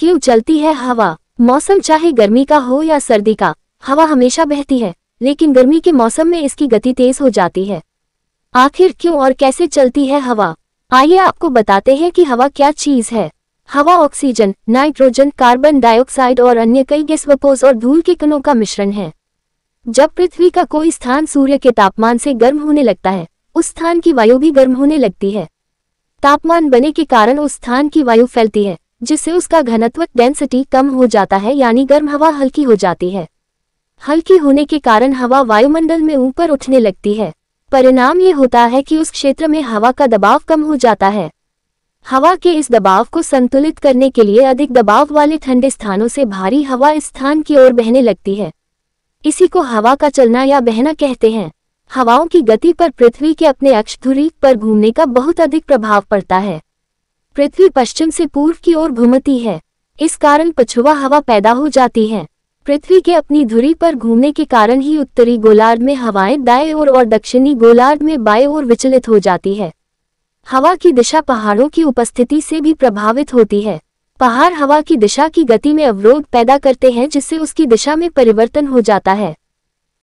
क्यों चलती है हवा मौसम चाहे गर्मी का हो या सर्दी का हवा हमेशा बहती है लेकिन गर्मी के मौसम में इसकी गति तेज हो जाती है आखिर क्यों और कैसे चलती है हवा आइए आपको बताते हैं कि हवा क्या चीज है हवा ऑक्सीजन नाइट्रोजन कार्बन डाइऑक्साइड और अन्य कई गैस वपोज और धूल के कणों का मिश्रण है जब पृथ्वी का कोई स्थान सूर्य के तापमान से गर्म होने लगता है उस स्थान की वायु भी गर्म होने लगती है तापमान बने के कारण उस स्थान की वायु फैलती है जिससे उसका घनत्व डेंसिटी कम हो जाता है यानी गर्म हवा हल्की हो जाती है हल्की होने के कारण हवा वायुमंडल में ऊपर उठने लगती है परिणाम ये होता है कि उस क्षेत्र में हवा का दबाव कम हो जाता है हवा के इस दबाव को संतुलित करने के लिए अधिक दबाव वाले ठंडे स्थानों से भारी हवा इस स्थान की ओर बहने लगती है इसी को हवा का चलना या बहना कहते हैं हवाओं की गति पर पृथ्वी के अपने अक्ष धुरी पर घूमने का बहुत अधिक प्रभाव पड़ता है पृथ्वी पश्चिम से पूर्व की ओर घूमती है इस कारण पछुआ हवा पैदा हो जाती है पृथ्वी के अपनी धुरी पर घूमने के कारण ही उत्तरी गोलार्ध में हवाएं दाएं ओर और, और दक्षिणी गोलार्ध में बाएं ओर विचलित हो जाती है हवा की दिशा पहाड़ों की उपस्थिति से भी प्रभावित होती है पहाड़ हवा की दिशा की गति में अवरोध पैदा करते हैं जिससे उसकी दिशा में परिवर्तन हो जाता है